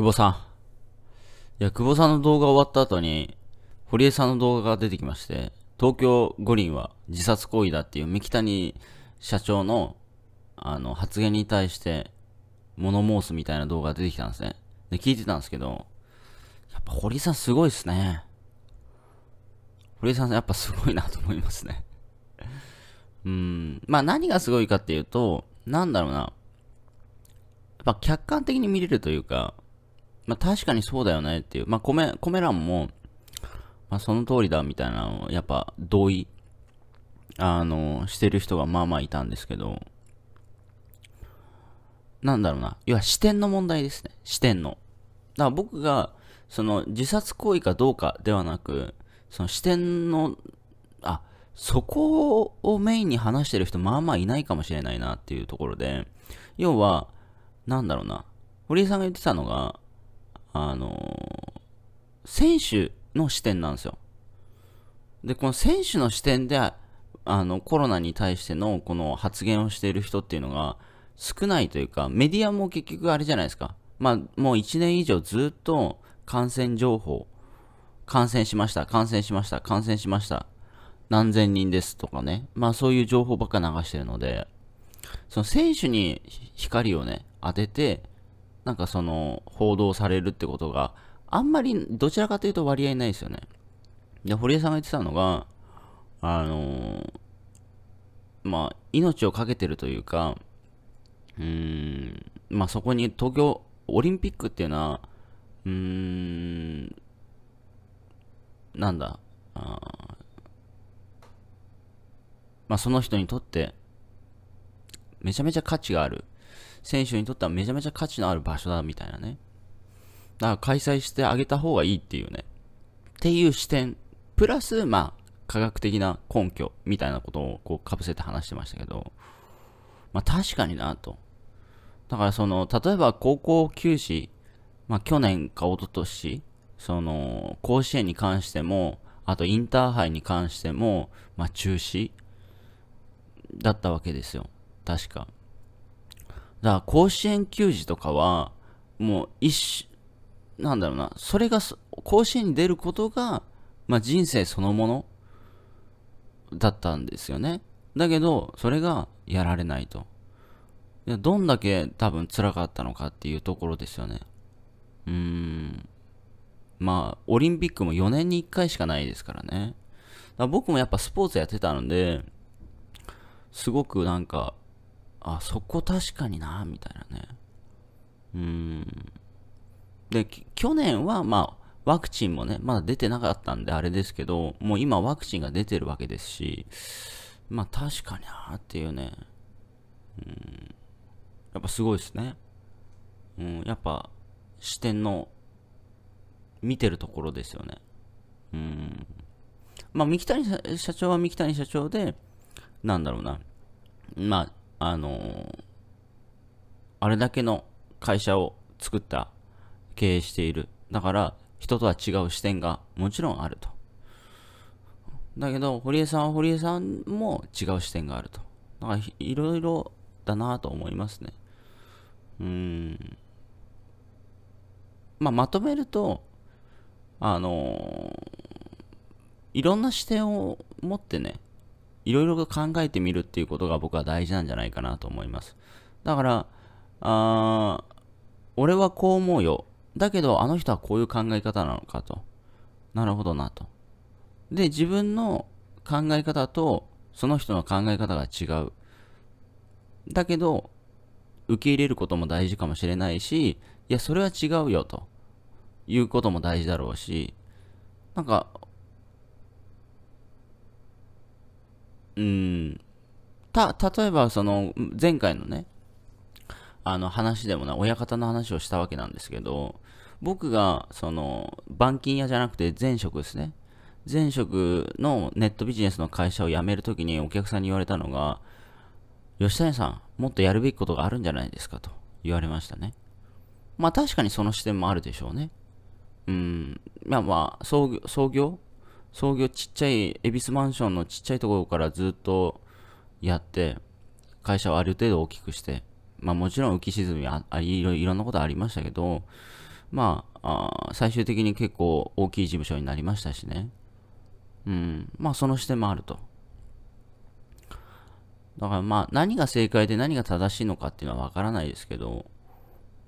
久保さん。いや、久保さんの動画終わった後に、堀江さんの動画が出てきまして、東京五輪は自殺行為だっていう三木谷社長の、あの、発言に対して、物申すみたいな動画が出てきたんですね。で、聞いてたんですけど、やっぱ堀江さんすごいっすね。堀江さんやっぱすごいなと思いますね。うん。まあ何がすごいかっていうと、なんだろうな。やっぱ客観的に見れるというか、まあ確かにそうだよねっていう、まあコメ、コメ欄も、まあその通りだみたいなのを、やっぱ同意、あの、してる人がまあまあいたんですけど、なんだろうな、要は視点の問題ですね、視点の。だから僕が、その自殺行為かどうかではなく、その視点の、あ、そこをメインに話してる人、まあまあいないかもしれないなっていうところで、要は、なんだろうな、堀江さんが言ってたのが、あのー、選手の視点なんですよ。で、この選手の視点で、あの、コロナに対してのこの発言をしている人っていうのが少ないというか、メディアも結局あれじゃないですか。まあ、もう1年以上ずっと感染情報、感染しました、感染しました、感染しました、何千人ですとかね。まあ、そういう情報ばっか流してるので、その選手に光をね、当てて、なんかその、報道されるってことが、あんまり、どちらかというと割合ないですよね。で、堀江さんが言ってたのが、あのー、まあ、命を懸けてるというか、うーん、まあ、そこに東京オリンピックっていうのは、うーん、なんだ、あまあ、その人にとって、めちゃめちゃ価値がある選手にとってはめちゃめちゃ価値のある場所だみたいなね。だから開催してあげた方がいいっていうね。っていう視点、プラス、まあ、科学的な根拠みたいなことをこう、かぶせて話してましたけど、まあ確かになと。だからその、例えば高校球児、まあ去年か一昨年、その、甲子園に関しても、あとインターハイに関しても、まあ中止だったわけですよ。確か。だから甲子園球児とかは、もう一種、なんだろうな、それが、甲子園に出ることが、まあ、人生そのものだったんですよね。だけど、それがやられないと。どんだけ多分辛かったのかっていうところですよね。うーん。まあ、オリンピックも4年に1回しかないですからね。ら僕もやっぱスポーツやってたので、すごくなんか、あそこ確かになみたいなねうんで去年はまあワクチンもねまだ出てなかったんであれですけどもう今ワクチンが出てるわけですしまあ確かになっていうねうんやっぱすごいですねうんやっぱ視点の見てるところですよねうんまあ三木谷社長は三木谷社長でなんだろうなまああのあれだけの会社を作った経営している。だから、人とは違う視点がもちろんあると。だけど、堀江さんは堀江さんも違う視点があると。だから、いろいろだなと思いますね。うん。まあ、まとめると、あのいろんな視点を持ってね、いろいろ考えてみるっていうことが僕は大事なんじゃないかなと思います。だから、あ俺はこう思うよ。だけど、あの人はこういう考え方なのかと。なるほどなと。で、自分の考え方と、その人の考え方が違う。だけど、受け入れることも大事かもしれないし、いや、それは違うよと。いうことも大事だろうし、なんか、うん、た、例えばその、前回のね、あの話でもな、親方の話をしたわけなんですけど、僕が、その、板金屋じゃなくて前職ですね。前職のネットビジネスの会社を辞めるときにお客さんに言われたのが、吉谷さん、もっとやるべきことがあるんじゃないですかと言われましたね。まあ確かにその視点もあるでしょうね。うん。まあまあ、創業、創業創業ちっちゃい、恵比寿マンションのちっちゃいところからずっとやって、会社をある程度大きくして、まあもちろん浮き沈みあいろ、いろんなことありましたけど、まあ、あ最終的に結構大きい事務所になりましたしね。うん、まあその視点もあると。だからまあ何が正解で何が正しいのかっていうのはわからないですけど、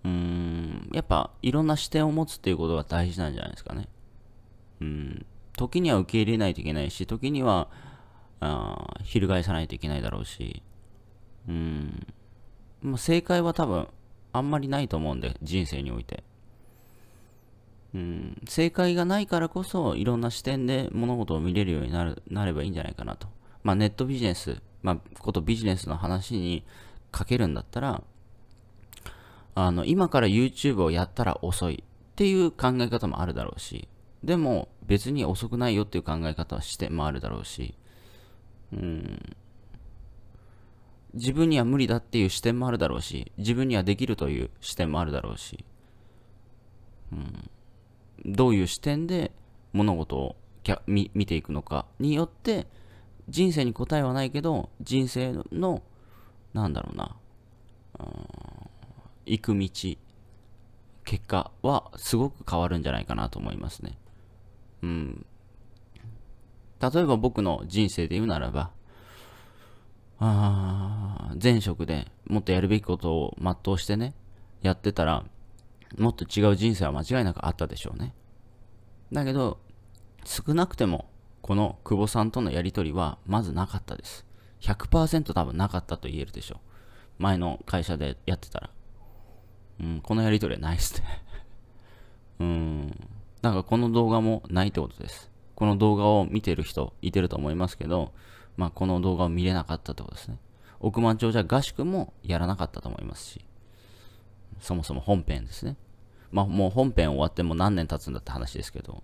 うーん、やっぱいろんな視点を持つっていうことが大事なんじゃないですかね。うん。時には受け入れないといけないし、時には、あ翻さないといけないだろうし、うん。もう正解は多分、あんまりないと思うんで、人生において。うん、正解がないからこそ、いろんな視点で物事を見れるようになるなればいいんじゃないかなと。まあ、ネットビジネス、まあ、ことビジネスの話にかけるんだったら、あの、今から YouTube をやったら遅いっていう考え方もあるだろうし、でも別に遅くないよっていう考え方はしてもあるだろうし、うん、自分には無理だっていう視点もあるだろうし、自分にはできるという視点もあるだろうし、うん、どういう視点で物事を見ていくのかによって、人生に答えはないけど、人生の、なんだろうな、うん、行く道、結果はすごく変わるんじゃないかなと思いますね。うん。例えば僕の人生で言うならば、あ前職でもっとやるべきことを全うしてね、やってたら、もっと違う人生は間違いなくあったでしょうね。だけど、少なくても、この久保さんとのやりとりは、まずなかったです。100%多分なかったと言えるでしょう。前の会社でやってたら。うん、このやりとりはないっすね。うん。なんかこの動画もないってことです。この動画を見てる人いてると思いますけど、まあ、この動画を見れなかったってことですね。億万長者合宿もやらなかったと思いますし、そもそも本編ですね。まあ、もう本編終わっても何年経つんだって話ですけど、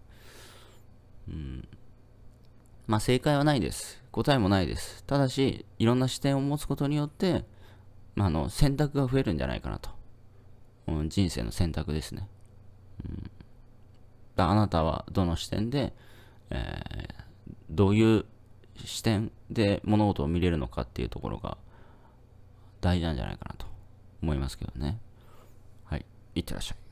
うん。まあ、正解はないです。答えもないです。ただし、いろんな視点を持つことによって、まあ、の選択が増えるんじゃないかなと。うん、人生の選択ですね。うんったあなたはどの視点で、えー、どういう視点で物事を見れるのかっていうところが大事なんじゃないかなと思いますけどね。はい。いってらっしゃい。